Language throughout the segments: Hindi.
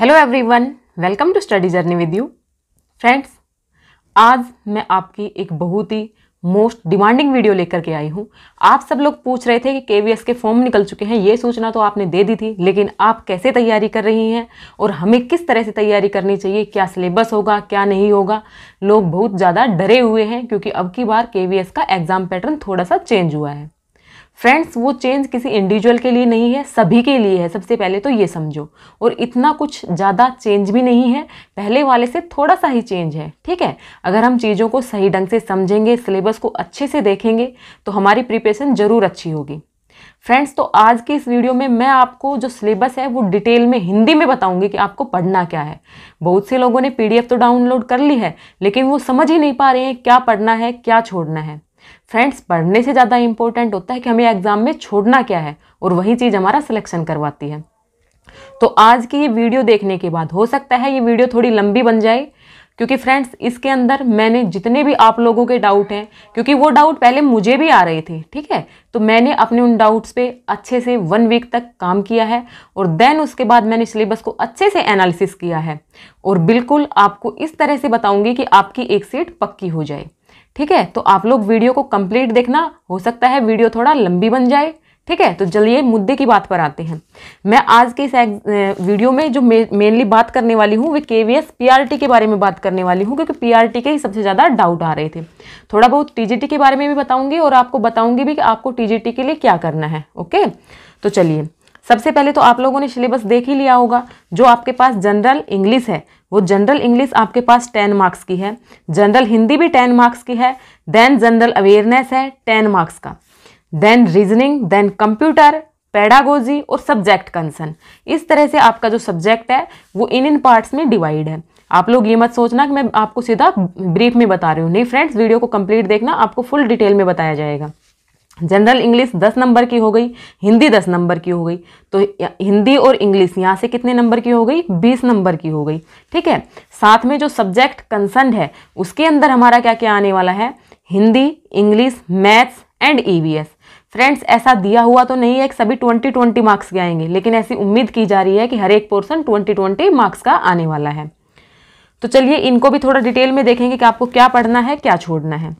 hello everyone welcome to study journey with you friends आज मैं आपकी एक बहुत ही मोस्ट डिमांडिंग वीडियो लेकर के आई हूँ आप सब लोग पूछ रहे थे कि के के फॉर्म निकल चुके हैं ये सूचना तो आपने दे दी थी लेकिन आप कैसे तैयारी कर रही हैं और हमें किस तरह से तैयारी करनी चाहिए क्या सिलेबस होगा क्या नहीं होगा लोग बहुत ज़्यादा डरे हुए हैं क्योंकि अब की बार के का एग्ज़ाम पैटर्न थोड़ा सा चेंज हुआ है फ्रेंड्स वो चेंज किसी इंडिविजुअल के लिए नहीं है सभी के लिए है सबसे पहले तो ये समझो और इतना कुछ ज़्यादा चेंज भी नहीं है पहले वाले से थोड़ा सा ही चेंज है ठीक है अगर हम चीज़ों को सही ढंग से समझेंगे सिलेबस को अच्छे से देखेंगे तो हमारी प्रिपरेशन ज़रूर अच्छी होगी फ्रेंड्स तो आज के इस वीडियो में मैं आपको जो सिलेबस है वो डिटेल में हिंदी में बताऊंगी कि आपको पढ़ना क्या है बहुत से लोगों ने पीडीएफ तो डाउनलोड कर ली है लेकिन वो समझ ही नहीं पा रहे हैं क्या पढ़ना है क्या छोड़ना है फ्रेंड्स पढ़ने से ज़्यादा इम्पोर्टेंट होता है कि हमें एग्ज़ाम में छोड़ना क्या है और वही चीज़ हमारा सिलेक्शन करवाती है तो आज की ये वीडियो देखने के बाद हो सकता है ये वीडियो थोड़ी लंबी बन जाए क्योंकि फ्रेंड्स इसके अंदर मैंने जितने भी आप लोगों के डाउट हैं क्योंकि वो डाउट पहले मुझे भी आ रहे थे ठीक है तो मैंने अपने उन डाउट्स पे अच्छे से वन वीक तक काम किया है और देन उसके बाद मैंने सिलेबस को अच्छे से एनालिसिस किया है और बिल्कुल आपको इस तरह से बताऊंगी कि आपकी एक सीट पक्की हो जाए ठीक है तो आप लोग वीडियो को कंप्लीट देखना हो सकता है वीडियो थोड़ा लंबी बन जाए ठीक है तो चलिए मुद्दे की बात पर आते हैं मैं आज के इस वीडियो में जो मेनली बात करने वाली हूँ वे के वी एस के बारे में बात करने वाली हूँ क्योंकि पी के ही सबसे ज़्यादा डाउट आ रहे थे थोड़ा बहुत टी के बारे में भी बताऊँगी और आपको बताऊँगी भी कि आपको टी के लिए क्या करना है ओके तो चलिए सबसे पहले तो आप लोगों ने सिलेबस देख ही लिया होगा जो आपके पास जनरल इंग्लिश है वो जनरल इंग्लिश आपके पास टेन मार्क्स की है जनरल हिंदी भी टेन मार्क्स की है देन जनरल अवेयरनेस है टेन मार्क्स का then reasoning then computer pedagogy और सब्जेक्ट कंसर्न इस तरह से आपका जो सब्जेक्ट है वो इन इन पार्ट्स में डिवाइड है आप लोग ये मत सोचना कि मैं आपको सीधा ब्रीफ में बता रही हूँ नहीं फ्रेंड्स वीडियो को कंप्लीट देखना आपको फुल डिटेल में बताया जाएगा जनरल इंग्लिश दस नंबर की हो गई हिंदी दस नंबर की हो गई तो हिंदी और इंग्लिश यहाँ से कितने नंबर की हो गई बीस नंबर की हो गई ठीक है साथ में जो सब्जेक्ट कंसर्न है उसके अंदर हमारा क्या क्या आने वाला है Hindi English maths and E friends ऐसा दिया हुआ तो नहीं है कि सभी ट्वेंटी ट्वेंटी मार्क्स के आएंगे लेकिन ऐसी उम्मीद की जा रही है कि हर एक पोर्सन ट्वेंटी ट्वेंटी मार्क्स का आने वाला है तो चलिए इनको भी थोड़ा डिटेल में देखेंगे कि आपको क्या पढ़ना है क्या छोड़ना है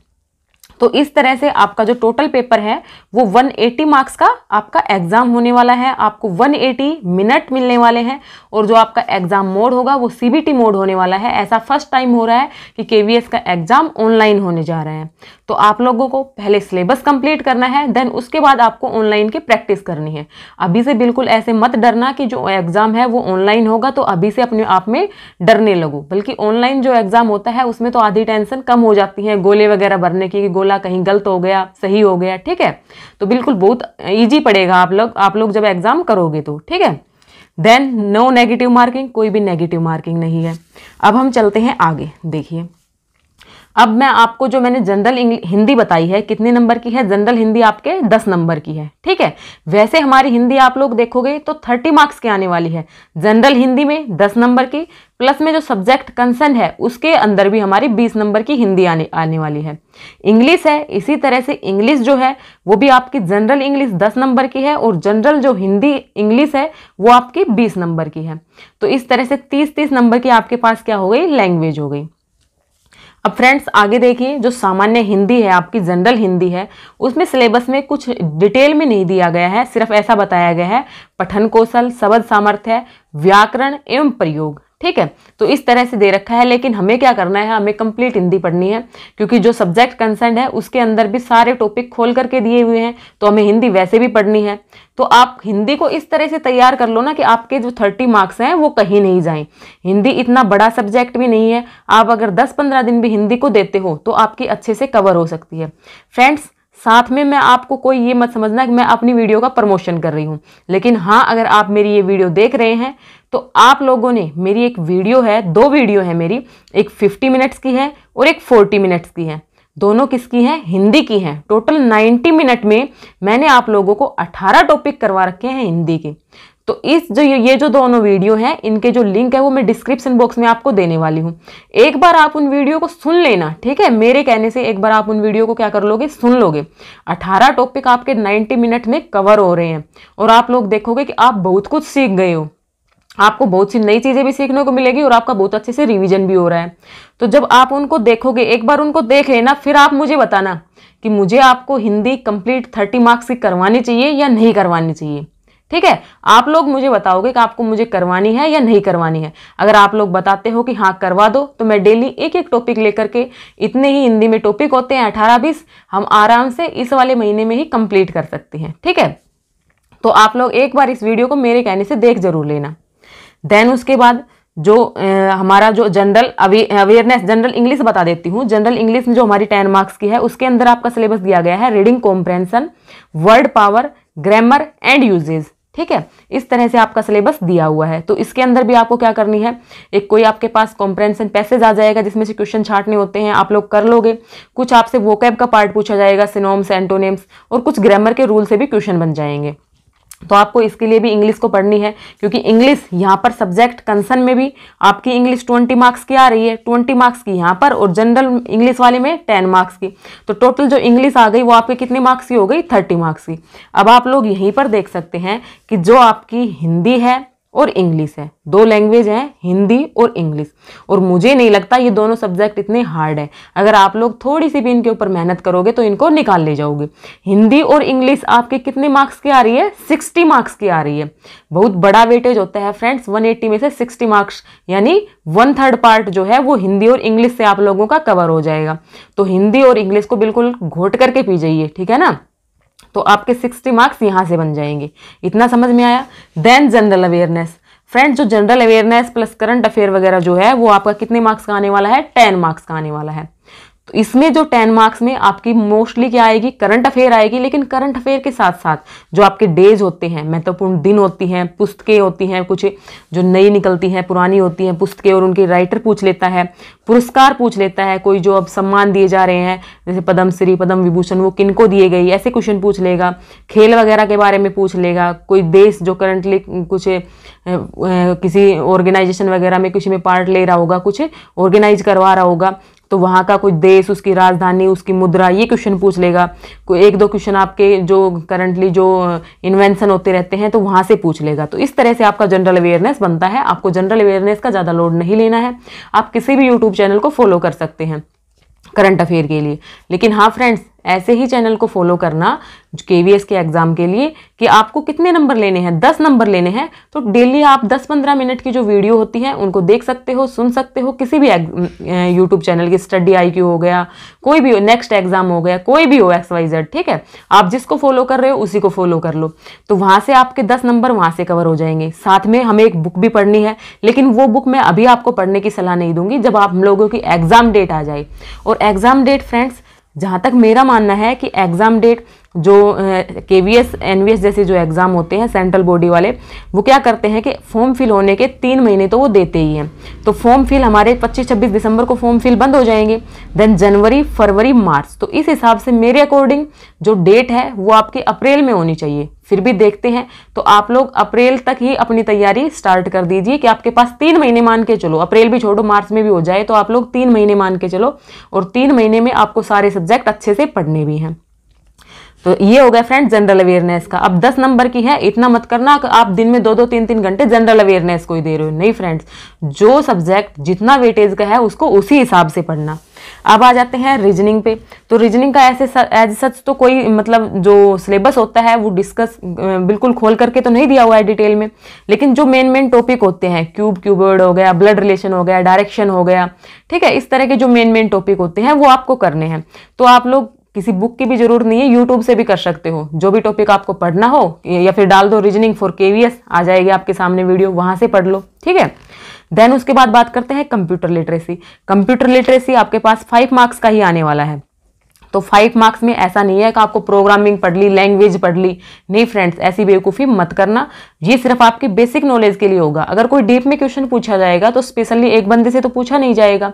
तो इस तरह से आपका जो टोटल पेपर है वो 180 मार्क्स का आपका एग्ज़ाम होने वाला है आपको 180 मिनट मिलने वाले हैं और जो आपका एग्ज़ाम मोड होगा वो सी मोड होने वाला है ऐसा फर्स्ट टाइम हो रहा है कि के का एग्ज़ाम ऑनलाइन होने जा रहा है तो आप लोगों को पहले सिलेबस कंप्लीट करना है देन उसके बाद आपको ऑनलाइन की प्रैक्टिस करनी है अभी से बिल्कुल ऐसे मत डरना कि जो एग्ज़ाम है वो ऑनलाइन होगा तो अभी से अपने आप में डरने लगो बल्कि ऑनलाइन जो एग्ज़ाम होता है उसमें तो आधी टेंशन कम हो जाती है गोले वगैरह भरने की गोला अगला कहीं गलत हो गया सही हो गया ठीक है तो बिल्कुल बहुत ईजी पड़ेगा आप लोग आप लोग जब एग्ज़ाम करोगे तो ठीक है देन नो नेगेटिव मार्किंग कोई भी नेगेटिव मार्किंग नहीं है अब हम चलते हैं आगे देखिए अब मैं आपको जो मैंने जनरल हिंदी बताई है कितने नंबर की है जनरल हिंदी आपके दस नंबर की है ठीक है वैसे हमारी हिंदी आप लोग देखोगे तो थर्टी मार्क्स की आने वाली है जनरल हिंदी में दस नंबर की प्लस में जो सब्जेक्ट कंसर्न है उसके अंदर भी हमारी बीस नंबर की हिंदी आने आने वाली है इंग्लिश है इसी तरह से इंग्लिश जो है वो भी आपकी जनरल इंग्लिश दस नंबर की है और जनरल जो हिंदी इंग्लिश है वो आपकी बीस नंबर की है तो इस तरह से तीस तीस नंबर की आपके पास क्या हो गई लैंग्वेज हो गई अब फ्रेंड्स आगे देखिए जो सामान्य हिंदी है आपकी जनरल हिंदी है उसमें सिलेबस में कुछ डिटेल में नहीं दिया गया है सिर्फ ऐसा बताया गया है पठन कौशल शब्द सामर्थ्य व्याकरण एवं प्रयोग ठीक है तो इस तरह से दे रखा है लेकिन हमें क्या करना है हमें कंप्लीट हिंदी पढ़नी है क्योंकि जो सब्जेक्ट कंसर्न है उसके अंदर भी सारे टॉपिक खोल करके दिए हुए हैं तो हमें हिंदी वैसे भी पढ़नी है तो आप हिंदी को इस तरह से तैयार कर लो ना कि आपके जो थर्टी मार्क्स हैं वो कहीं नहीं जाएं हिंदी इतना बड़ा सब्जेक्ट भी नहीं है आप अगर दस पंद्रह दिन भी हिंदी को देते हो तो आपकी अच्छे से कवर हो सकती है फ्रेंड्स साथ में मैं आपको कोई ये मत समझना कि मैं अपनी वीडियो का प्रमोशन कर रही हूँ लेकिन हाँ अगर आप मेरी ये वीडियो देख रहे हैं तो आप लोगों ने मेरी एक वीडियो है दो वीडियो है मेरी एक 50 मिनट्स की है और एक 40 मिनट्स की है दोनों किसकी हैं हिंदी की हैं टोटल 90 मिनट में मैंने आप लोगों को 18 टॉपिक करवा रखे हैं हिंदी के तो इस जो ये जो दोनों वीडियो हैं इनके जो लिंक है वो मैं डिस्क्रिप्शन बॉक्स में आपको देने वाली हूँ एक बार आप उन वीडियो को सुन लेना ठीक है मेरे कहने से एक बार आप उन वीडियो को क्या कर लोगे सुन लोगे 18 टॉपिक आपके 90 मिनट में कवर हो रहे हैं और आप लोग देखोगे कि आप बहुत कुछ सीख गए हो आपको बहुत सी नई चीज़ें भी सीखने को मिलेगी और आपका बहुत अच्छे से रिवीजन भी हो रहा है तो जब आप उनको देखोगे एक बार उनको देख लेना फिर आप मुझे बताना कि मुझे आपको हिंदी कंप्लीट थर्टी मार्क्स की करवानी चाहिए या नहीं करवानी चाहिए ठीक है आप लोग मुझे बताओगे कि आपको मुझे करवानी है या नहीं करवानी है अगर आप लोग बताते हो कि हाँ करवा दो तो मैं डेली एक एक टॉपिक लेकर के इतने ही हिंदी में टॉपिक होते हैं अठारह बीस हम आराम से इस वाले महीने में ही कंप्लीट कर सकते हैं ठीक है तो आप लोग एक बार इस वीडियो को मेरे कहने से देख जरूर लेना देन उसके बाद जो ए, हमारा जो जनरल अवेयरनेस जनरल इंग्लिश बता देती हूँ जनरल इंग्लिश में जो हमारी टेन मार्क्स की है उसके अंदर आपका सिलेबस दिया गया है reading comprehension word power grammar and usage ठीक है इस तरह से आपका सिलेबस दिया हुआ है तो इसके अंदर भी आपको क्या करनी है एक कोई आपके पास कॉम्प्रेंसन पैसेज आ जाएगा जिसमें से क्वेश्चन छाटने होते हैं आप लोग कर लोगे कुछ आपसे वोकैब का पार्ट पूछा जाएगा सिनोम्स एंटोनेम्स और कुछ ग्रामर के रूल से भी क्वेश्चन बन जाएंगे तो आपको इसके लिए भी इंग्लिश को पढ़नी है क्योंकि इंग्लिश यहाँ पर सब्जेक्ट कंसन में भी आपकी इंग्लिश ट्वेंटी मार्क्स की आ रही है ट्वेंटी मार्क्स की यहाँ पर और जनरल इंग्लिश वाले में टेन मार्क्स की तो टोटल जो इंग्लिश आ गई वो आपके कितने मार्क्स की हो गई थर्टी मार्क्स की अब आप लोग यहीं पर देख सकते हैं कि जो आपकी हिंदी है और इंग्लिश है दो लैंग्वेज हैं हिंदी और इंग्लिश और मुझे नहीं लगता ये दोनों सब्जेक्ट इतने हार्ड हैं अगर आप लोग थोड़ी सी भी इनके ऊपर मेहनत करोगे तो इनको निकाल ले जाओगे हिंदी और इंग्लिश आपके कितने मार्क्स की आ रही है सिक्सटी मार्क्स की आ रही है बहुत बड़ा वेटेज होता है फ्रेंड्स वन एट्टी में से सिक्सटी मार्क्स यानी वन थर्ड पार्ट जो है वो हिंदी और इंग्लिश से आप लोगों का कवर हो जाएगा तो हिंदी और इंग्लिश को बिल्कुल घोट करके पी जाइए ठीक है ना तो आपके सिक्सटी मार्क्स यहाँ से बन जाएंगे इतना समझ में आया देन जनरल अवेयरनेस फ्रेंड्स जो general awareness plus current affair वगैरह जो है वो आपका कितने मार्क्स का आने वाला है टेन मार्क्स का आने वाला है तो इसमें जो टेन मार्क्स में आपकी मोस्टली क्या आएगी करंट अफेयर आएगी लेकिन करंट अफेयर के साथ साथ जो आपके डेज होते हैं महत्वपूर्ण दिन होती हैं पुस्तकें होती हैं कुछ जो नई निकलती हैं पुरानी होती हैं पुस्तकें और उनके राइटर पूछ लेता है पुरस्कार पूछ लेता है कोई जो अब सम्मान दिए जा रहे हैं जैसे पद्मश्री श्री पद्म विभूषण वो किनको दिए गए ऐसे क्वेश्चन पूछ लेगा खेल वगैरह के बारे में पूछ लेगा कोई देश जो करंटली कुछ किसी ऑर्गेनाइजेशन वगैरह में किसी में पार्ट ले रहा होगा कुछ ऑर्गेनाइज करवा रहा होगा तो वहाँ का कोई देश उसकी राजधानी उसकी मुद्रा ये क्वेश्चन पूछ लेगा कोई एक दो क्वेश्चन आपके जो करंटली जो इन्वेंशन uh, होते रहते हैं तो वहाँ से पूछ लेगा तो इस तरह से आपका जनरल अवेयरनेस बनता है आपको जनरल अवेयरनेस का ज़्यादा लोड नहीं लेना है आप किसी भी यूट्यूब चैनल को फॉलो कर सकते हैं करंट अफेयर के लिए लेकिन हाँ फ्रेंड्स ऐसे ही चैनल को फॉलो करना के वी के एग्ज़ाम के लिए कि आपको कितने नंबर लेने हैं दस नंबर लेने हैं तो डेली आप दस पंद्रह मिनट की जो वीडियो होती है उनको देख सकते हो सुन सकते हो किसी भी यूट्यूब चैनल की स्टडी आई हो गया कोई भी हो नेक्स्ट एग्ज़ाम हो गया कोई भी हो एक्स वाई जेड ठीक है आप जिसको फॉलो कर रहे हो उसी को फॉलो कर लो तो वहाँ से आपके दस नंबर वहाँ से कवर हो जाएंगे साथ में हमें एक बुक भी पढ़नी है लेकिन वो बुक मैं अभी आपको पढ़ने की सलाह नहीं दूंगी जब आप लोगों की एग्ज़ाम डेट आ जाए और एग्ज़ाम डेट फ्रेंड्स जहाँ तक मेरा मानना है कि एग्ज़ाम डेट जो K V S N V S जैसे जो एग्ज़ाम होते हैं सेंट्रल बॉडी वाले वो क्या करते हैं कि फॉर्म फिल होने के तीन महीने तो वो देते ही हैं तो फॉर्म फिल हमारे 25-26 दिसंबर को फॉर्म फिल बंद हो जाएंगे देन जनवरी फरवरी मार्च तो इस हिसाब से मेरे अकॉर्डिंग जो डेट है वो आपके अप्रैल में होनी चाहिए फिर भी देखते हैं तो आप लोग अप्रैल तक ही अपनी तैयारी स्टार्ट कर दीजिए कि आपके पास तीन महीने मान के चलो अप्रैल भी छोड़ो मार्च में भी हो जाए तो आप लोग तीन महीने मान के चलो और तीन महीने में आपको सारे सब्जेक्ट अच्छे से पढ़ने भी हैं तो ये हो गया फ्रेंड जनरल अवेयरनेस का अब दस नंबर की है इतना मत करना कि आप दिन में दो दो तीन तीन घंटे जनरल अवेयरनेस को ही दे रहे हो नहीं फ्रेंड्स जो सब्जेक्ट जितना वेटेज का है उसको उसी हिसाब से पढ़ना अब आ जाते हैं रीजनिंग पे तो रीजनिंग का ऐसे एज सच तो कोई मतलब जो सिलेबस होता है वो डिस्कस बिल्कुल खोल करके तो नहीं दिया हुआ है डिटेल में लेकिन जो मेन मेन टॉपिक होते हैं क्यूब क्यूबर्ड हो गया ब्लड रिलेशन हो गया डायरेक्शन हो गया ठीक है इस तरह के जो मेन मेन टॉपिक होते हैं वो आपको करने हैं तो आप लोग किसी बुक की भी जरूरत नहीं है यूट्यूब से भी कर सकते हो जो भी टॉपिक आपको पढ़ना हो या फिर डाल दो रीजनिंग फॉर केवीएस आ जाएगी आपके सामने वीडियो वहां से पढ़ लो ठीक है देन उसके बाद बात करते हैं कंप्यूटर लिटरेसी कंप्यूटर लिटरेसी आपके पास फाइव मार्क्स का ही आने वाला है तो फाइव मार्क्स में ऐसा नहीं है कि आपको प्रोग्रामिंग पढ़ ली लैंग्वेज पढ़ ली नहीं फ्रेंड्स ऐसी बेवकूफ़ी मत करना ये सिर्फ आपके बेसिक नॉलेज के लिए होगा अगर कोई डीप में क्वेश्चन पूछा जाएगा तो स्पेशली एक बंदे से तो पूछा नहीं जाएगा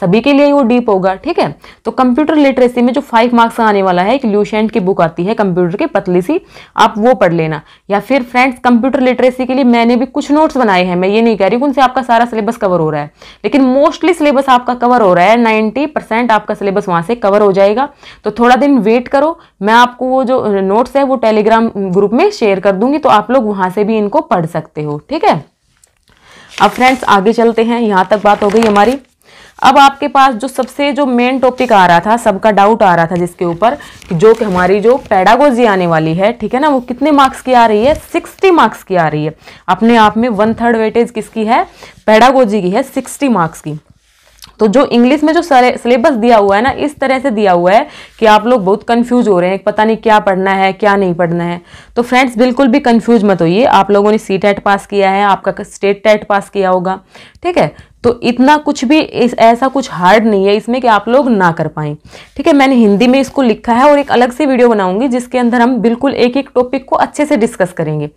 सभी के लिए वो डीप होगा ठीक है तो कंप्यूटर लिटरेसी में जो फाइव मार्क्स आने वाला है एक ल्यूशेंट की बुक आती है कंप्यूटर की पतली सी आप वो पढ़ लेना या फिर फ्रेंड्स कंप्यूटर लिटरेसी के लिए मैंने भी कुछ नोट्स बनाए हैं मैं ये नहीं कह रही हूँ उनसे आपका सारा सिलेबस कवर हो रहा है लेकिन मोस्टली सिलेबस आपका कवर हो रहा है नाइन्टी आपका सिलेबस वहाँ से कवर हो जाएगा तो थोड़ा दिन वेट करो मैं आपको वो जो नोट्स है वो टेलीग्राम ग्रुप में शेयर कर दूंगी तो आप लोग वहां से भी इनको पढ़ सकते हो ठीक है अब फ्रेंड्स आगे चलते हैं यहां तक बात हो गई हमारी अब आपके पास जो सबसे जो मेन टॉपिक आ रहा था सबका डाउट आ रहा था जिसके ऊपर जो कि हमारी जो पैडागोजी आने वाली है ठीक है ना वो कितने मार्क्स की आ रही है सिक्सटी मार्क्स की आ रही है अपने आप में वन थर्ड वेटेज किसकी है पैडागोजी की है सिक्सटी मार्क्स की तो जो इंग्लिश में जो सिलेबस दिया हुआ है ना इस तरह से दिया हुआ है कि आप लोग बहुत कन्फ्यूज हो रहे हैं पता नहीं क्या पढ़ना है क्या नहीं पढ़ना है तो फ्रेंड्स बिल्कुल भी कन्फ्यूज मत होइए आप लोगों ने सी टेट पास किया है आपका स्टेट टेट पास किया होगा ठीक है तो इतना कुछ भी इस ऐसा कुछ हार्ड नहीं है इसमें कि आप लोग ना कर पाएं ठीक है मैंने हिंदी में इसको लिखा है और एक अलग से वीडियो बनाऊंगी जिसके अंदर हम बिल्कुल एक एक टॉपिक को अच्छे से डिस्कस करेंगे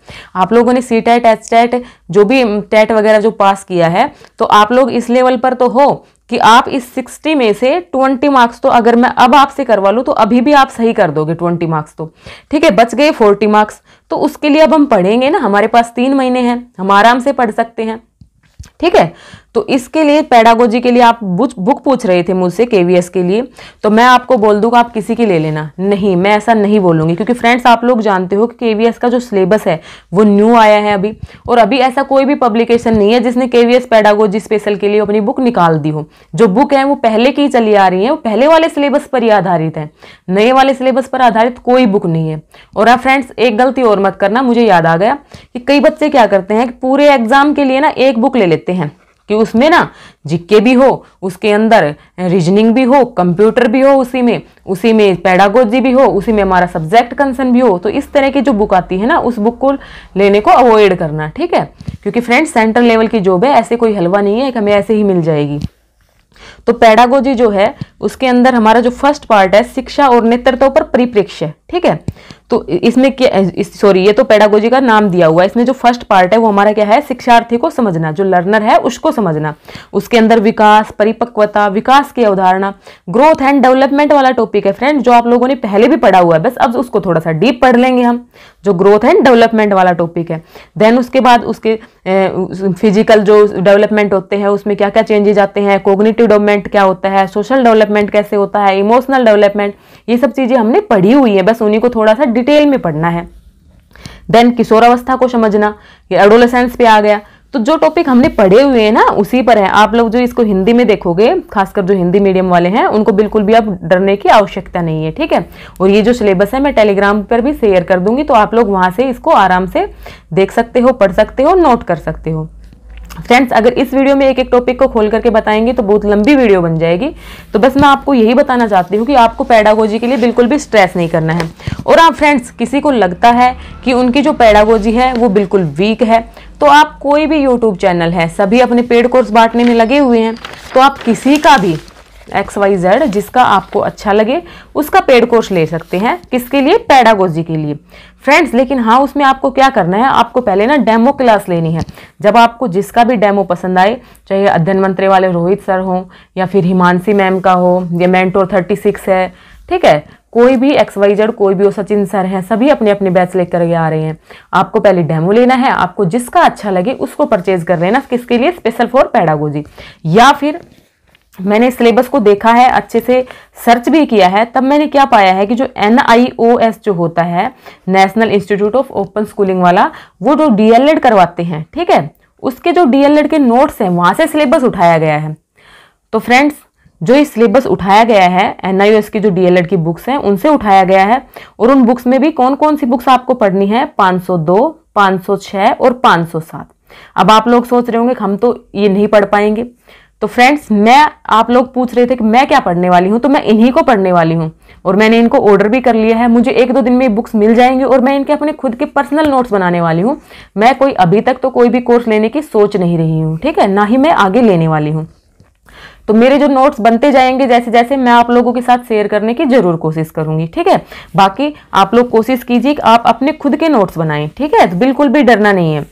आप लोगों ने सी टेट एच टेट जो भी टेट e वगैरह जो पास किया है तो आप लोग इस लेवल पर तो हो कि आप इस 60 में से 20 मार्क्स तो अगर मैं अब आपसे करवा लूँ तो अभी भी आप सही कर दोगे 20 मार्क्स तो ठीक है बच गए 40 मार्क्स तो उसके लिए अब हम पढ़ेंगे ना हमारे पास तीन महीने हैं हम आराम से पढ़ सकते हैं ठीक है तो इसके लिए पैडागोजी के लिए आप बुक पूछ रहे थे मुझसे केवीएस के लिए तो मैं आपको बोल दूँगा आप किसी की ले लेना नहीं मैं ऐसा नहीं बोलूँगी क्योंकि फ्रेंड्स आप लोग जानते हो कि केवीएस का जो सिलेबस है वो न्यू आया है अभी और अभी ऐसा कोई भी पब्लिकेशन नहीं है जिसने केवीएस पैडागोजी स्पेशल के लिए अपनी बुक निकाल दी हो जो बुक है वो पहले की चली आ रही है वो पहले वाले सिलेबस पर ही आधारित है नए वाले सिलेबस पर आधारित कोई बुक नहीं है और अब फ्रेंड्स एक गलती और मत करना मुझे याद आ गया कि कई बच्चे क्या करते हैं कि पूरे एग्जाम के लिए ना एक बुक ले लेते हैं कि उसमें ना जिक्के भी हो उसके अंदर रीजनिंग भी हो कंप्यूटर भी हो उसी में उसी में पैडागोजी भी हो उसी में हमारा सब्जेक्ट कंसर्न भी हो तो इस तरह की जो बुक आती है ना उस बुक को लेने को अवॉइड करना ठीक है क्योंकि फ्रेंड्स सेंट्रल लेवल की जॉब है ऐसे कोई हलवा नहीं है कि हमें ऐसे ही मिल जाएगी तो पैडागोजी जो है उसके अंदर हमारा जो फर्स्ट पार्ट है शिक्षा और नेतृत्व पर परिप्रेक्ष्य ठीक है तो इसमें क्या सॉरी ये तो पेडागोजी का नाम दिया हुआ है इसमें जो फर्स्ट पार्ट है वो हमारा क्या है शिक्षार्थी को समझना जो लर्नर है उसको समझना उसके अंदर विकास परिपक्वता विकास की अवधारणा ग्रोथ एंड डेवलपमेंट वाला टॉपिक है फ्रेंड जो आप लोगों ने पहले भी पढ़ा हुआ है बस अब उसको थोड़ा सा डीप पढ़ लेंगे हम जो ग्रोथ एंड डेवलपमेंट वाला टॉपिक है देन उसके बाद उसके फिजिकल जो डेवलपमेंट होते हैं उसमें क्या क्या चेंजेज आते हैं कोग्नेटिव डेवलपमेंट क्या होता है सोशल डेवलपमेंट डेवलपमेंट कैसे होता है इमोशनल डेवलपमेंट ये सब चीज़ें हमने पढ़ी हुई है बस उन्हीं को थोड़ा सा डिटेल में पढ़ना है देन किशोरावस्था को समझना ये एडोलेसेंस पे आ गया तो जो टॉपिक हमने पढ़े हुए हैं ना उसी पर है आप लोग जो इसको हिंदी में देखोगे खासकर जो हिंदी मीडियम वाले हैं उनको बिल्कुल भी आप डरने की आवश्यकता नहीं है ठीक है और ये जो सिलेबस है मैं टेलीग्राम पर भी शेयर कर दूंगी तो आप लोग वहां से इसको आराम से देख सकते हो पढ़ सकते हो नोट कर सकते हो फ्रेंड्स अगर इस वीडियो में एक एक टॉपिक को खोल करके बताएंगे तो बहुत लंबी वीडियो बन जाएगी तो बस मैं आपको यही बताना चाहती हूँ कि आपको पैडागोजी के लिए बिल्कुल भी स्ट्रेस नहीं करना है और आप फ्रेंड्स किसी को लगता है कि उनकी जो पैडागोजी है वो बिल्कुल वीक है तो आप कोई भी यूट्यूब चैनल है सभी अपने पेड कोर्स बांटने में लगे हुए हैं तो आप किसी का भी एक्स वाई जेड जिसका आपको अच्छा लगे उसका पेड कोर्स ले सकते हैं किसके लिए पैडागोजी के लिए फ्रेंड्स लेकिन हाँ उसमें आपको क्या करना है आपको पहले ना डेमो क्लास लेनी है जब आपको जिसका भी डेमो पसंद आए चाहे अध्ययन मंत्री वाले रोहित सर हों या फिर हिमांशी मैम का हो या मैंटोर थर्टी सिक्स है ठीक है कोई भी एक्स वाई जेड कोई भी हो सचिन सर हैं सभी अपने अपने बैच लेकर के आ रहे हैं आपको पहले डेमो लेना है आपको जिसका अच्छा लगे उसको परचेज कर लेना किसके लिए स्पेशल फॉर पैडागोजी या फिर मैंने सिलेबस को देखा है अच्छे से सर्च भी किया है तब मैंने क्या पाया है कि जो एन जो होता है National Institute of Open Schooling वाला वो जो डीएलएड करवाते हैं ठीक है उसके जो डीएलएड के नोट्स हैं वहाँ से सिलेबस उठाया गया है तो फ्रेंड्स जो ये सिलेबस उठाया गया है एन की जो एड की बुक्स हैं उनसे उठाया गया है और उन बुक्स में भी कौन कौन सी बुक्स आपको पढ़नी है 502, 506 और 507 अब आप लोग सोच रहे होंगे हम तो ये नहीं पढ़ पाएंगे तो फ्रेंड्स मैं आप लोग पूछ रहे थे कि मैं क्या पढ़ने वाली हूँ तो मैं इन्हीं को पढ़ने वाली हूँ और मैंने इनको ऑर्डर भी कर लिया है मुझे एक दो दिन में बुक्स मिल जाएंगी और मैं इनके अपने खुद के पर्सनल नोट्स बनाने वाली हूँ मैं कोई अभी तक तो कोई भी कोर्स लेने की सोच नहीं रही हूँ ठीक है ना ही मैं आगे लेने वाली हूँ तो मेरे जो नोट्स बनते जाएंगे जैसे जैसे मैं आप लोगों के साथ शेयर करने की ज़रूर कोशिश करूंगी ठीक है बाकी आप लोग कोशिश कीजिए कि आप अपने खुद के नोट्स बनाएं ठीक है तो बिल्कुल भी डरना नहीं है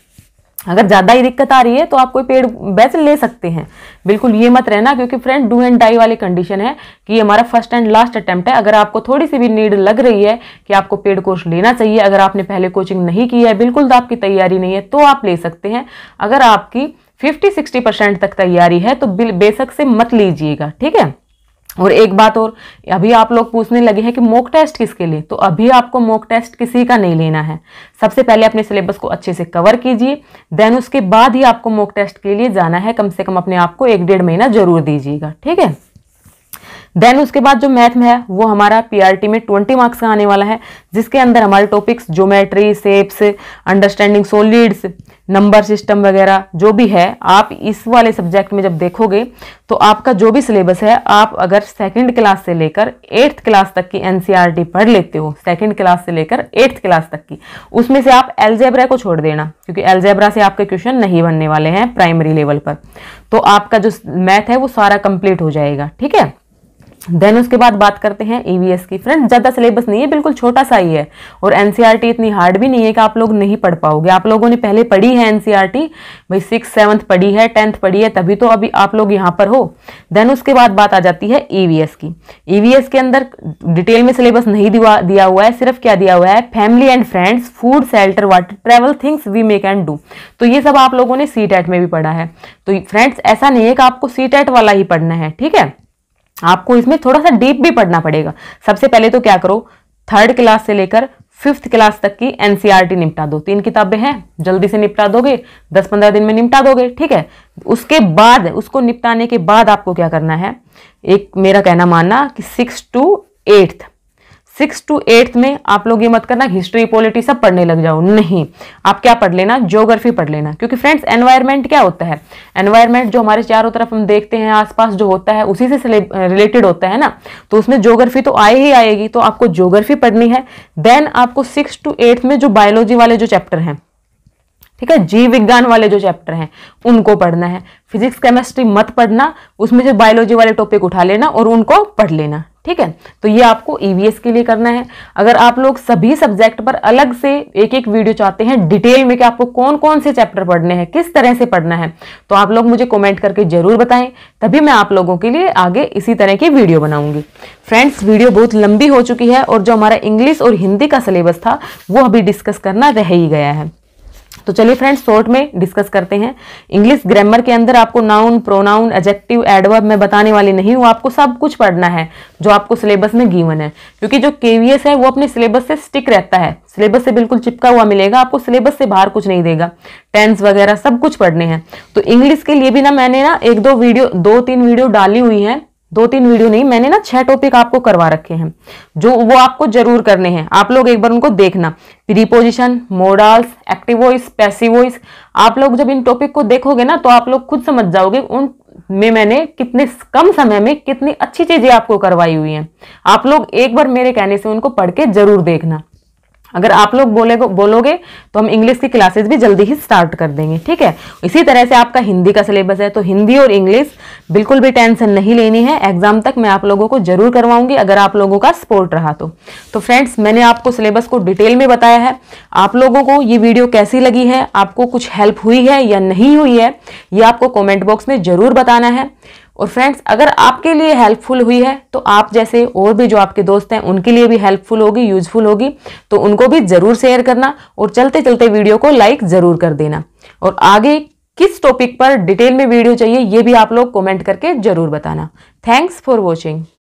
अगर ज़्यादा ही दिक्कत आ रही है तो आप कोई पेड़ बैच ले सकते हैं बिल्कुल ये मत रहना क्योंकि फ्रेंड डू एंड डाई वाली कंडीशन है कि ये हमारा फर्स्ट एंड लास्ट अटैम्प्ट है अगर आपको थोड़ी सी भी नीड लग रही है कि आपको पेड कोर्स लेना चाहिए अगर आपने पहले कोचिंग नहीं की है बिल्कुल तो आपकी तैयारी नहीं है तो आप ले सकते हैं अगर आपकी फिफ्टी सिक्सटी परसेंट तक तैयारी है तो बेशक से मत लीजिएगा ठीक है और एक बात और अभी आप लोग पूछने लगे हैं कि मॉक टेस्ट किसके लिए तो अभी आपको मॉक टेस्ट किसी का नहीं लेना है सबसे पहले अपने सिलेबस को अच्छे से कवर कीजिए देन उसके बाद ही आपको मॉक टेस्ट के लिए जाना है कम से कम अपने आप को एक डेढ़ महीना जरूर दीजिएगा ठीक है देन उसके बाद जो मैथ में है वो हमारा पीआरटी में ट्वेंटी मार्क्स का आने वाला है जिसके अंदर हमारे topics geometry shapes understanding solids number system वगैरह जो भी है आप इस वाले सब्जेक्ट में जब देखोगे तो आपका जो भी सिलेबस है आप अगर सेकंड क्लास से लेकर एट्थ क्लास तक की एनसीईआरटी e पढ़ लेते हो सेकंड क्लास से लेकर एट्थ क्लास तक की उसमें से आप एलजेब्रा को छोड़ देना क्योंकि एलजेब्रा से आपके क्वेश्चन नहीं बनने वाले हैं प्राइमरी लेवल पर तो आपका जो मैथ है वो सारा कंप्लीट हो जाएगा ठीक है देन उसके बाद बात करते हैं ईवीएस की फ्रेंड ज़्यादा सिलेबस नहीं है बिल्कुल छोटा सा ही है और एनसीईआरटी e इतनी हार्ड भी नहीं है कि आप लोग नहीं पढ़ पाओगे आप लोगों ने पहले पढ़ी है टी e भाई सिक्स सेवन्थ पढ़ी है टेंथ पढ़ी है तभी तो अभी आप लोग यहाँ पर हो देन उसके बाद बात आ जाती है ईवीएस की ईवीएस के अंदर डिटेल में सिलेबस नहीं दिया हुआ है सिर्फ क्या दिया हुआ है family and friends food shelter water travel things we make and do तो ये सब आप लोगों ने सी e में भी पढ़ा है तो फ्रेंड्स ऐसा नहीं है कि आपको सी वाला ही पढ़ना है ठीक है आपको इसमें थोड़ा सा डीप भी पढ़ना पड़ेगा सबसे पहले तो क्या करो थर्ड क्लास से लेकर फिफ्थ क्लास तक की एनसीईआरटी e निपटा दो तीन किताबें हैं जल्दी से निपटा दोगे दस पंद्रह दिन में निपटा दोगे ठीक है उसके बाद उसको निपटाने के बाद आपको क्या करना है एक मेरा कहना मानना कि six to eighth six to eighth में आप लोग ये मत करना हिस्ट्री पॉलिटी सब पढ़ने लग जाओ नहीं आप क्या पढ़ लेना ज्योग्राफी पढ़ लेना क्योंकि फ्रेंड्स एनवायरमेंट क्या होता है एनवायरमेंट जो हमारे चारों तरफ हम देखते हैं आसपास जो होता है उसी से रिलेटेड होता है ना तो उसमें ज्योग्राफी तो आए ही आएगी तो आपको ज्योग्राफी पढ़नी है देन आपको सिक्स टू एट्थ में जो बायोलॉजी वाले जो चैप्टर हैं ठीक है जीव विज्ञान वाले जो चैप्टर हैं उनको पढ़ना है फिजिक्स केमिस्ट्री मत पढ़ना उसमें से बायोलॉजी वाले टॉपिक उठा लेना और उनको पढ़ लेना ठीक है तो ये आपको ईवीएस e के लिए करना है अगर आप लोग सभी सब्जेक्ट पर अलग से एक एक वीडियो चाहते हैं डिटेल में कि आपको कौन कौन से चैप्टर पढ़ने हैं किस तरह से पढ़ना है तो आप लोग मुझे कमेंट करके ज़रूर बताएं तभी मैं आप लोगों के लिए आगे इसी तरह की वीडियो बनाऊंगी फ्रेंड्स वीडियो बहुत लंबी हो चुकी है और जो हमारा इंग्लिश और हिंदी का सिलेबस था वो अभी डिस्कस करना रह ही गया है तो चलिए फ्रेंड्स शॉर्ट में डिस्कस करते हैं इंग्लिश ग्रामर के अंदर आपको नाउन प्रोनाउन एजेक्टिव एडवर्ब मैं बताने वाली नहीं हूँ आपको सब कुछ पढ़ना है जो आपको सिलेबस में गिवन है क्योंकि जो केवीएस है वो अपने सिलेबस से स्टिक रहता है सिलेबस से बिल्कुल चिपका हुआ मिलेगा आपको सिलेबस से बाहर कुछ नहीं देगा टेंस वगैरह सब कुछ पढ़ने हैं तो इंग्लिश के लिए भी ना मैंने ना एक दो वीडियो दो तीन वीडियो डाली हुई है दो तीन वीडियो नहीं मैंने ना छह टॉपिक आपको करवा रखे हैं जो वो आपको जरूर करने हैं आप लोग एक बार उनको देखना preposition modals active voice passive voice आप लोग जब इन टॉपिक को देखोगे ना तो आप लोग खुद समझ जाओगे उन में मैंने कितने कम समय में कितनी अच्छी चीजें आपको करवाई हुई हैं आप लोग एक बार मेरे कहने से उनको पढ़ के जरूर देखना अगर आप लोग बोले बोलोगे तो हम इंग्लिश की क्लासेस भी जल्दी ही स्टार्ट कर देंगे ठीक है इसी तरह से आपका हिंदी का सिलेबस है तो हिंदी और इंग्लिश बिल्कुल भी टेंशन नहीं लेनी है एग्जाम तक मैं आप लोगों को जरूर करवाऊंगी अगर आप लोगों का सपोर्ट रहा तो तो फ्रेंड्स मैंने आपको सिलेबस को डिटेल में बताया है आप लोगों को ये वीडियो कैसी लगी है आपको कुछ हेल्प हुई है या नहीं हुई है ये आपको कॉमेंट बॉक्स में ज़रूर बताना है और फ्रेंड्स अगर आपके लिए हेल्पफुल हुई है तो आप जैसे और भी जो आपके दोस्त हैं उनके लिए भी हेल्पफुल होगी यूजफुल होगी तो उनको भी ज़रूर शेयर करना और चलते चलते वीडियो को लाइक ज़रूर कर देना और आगे किस टॉपिक पर डिटेल में वीडियो चाहिए ये भी आप लोग कमेंट करके ज़रूर बताना थैंक्स फॉर वॉचिंग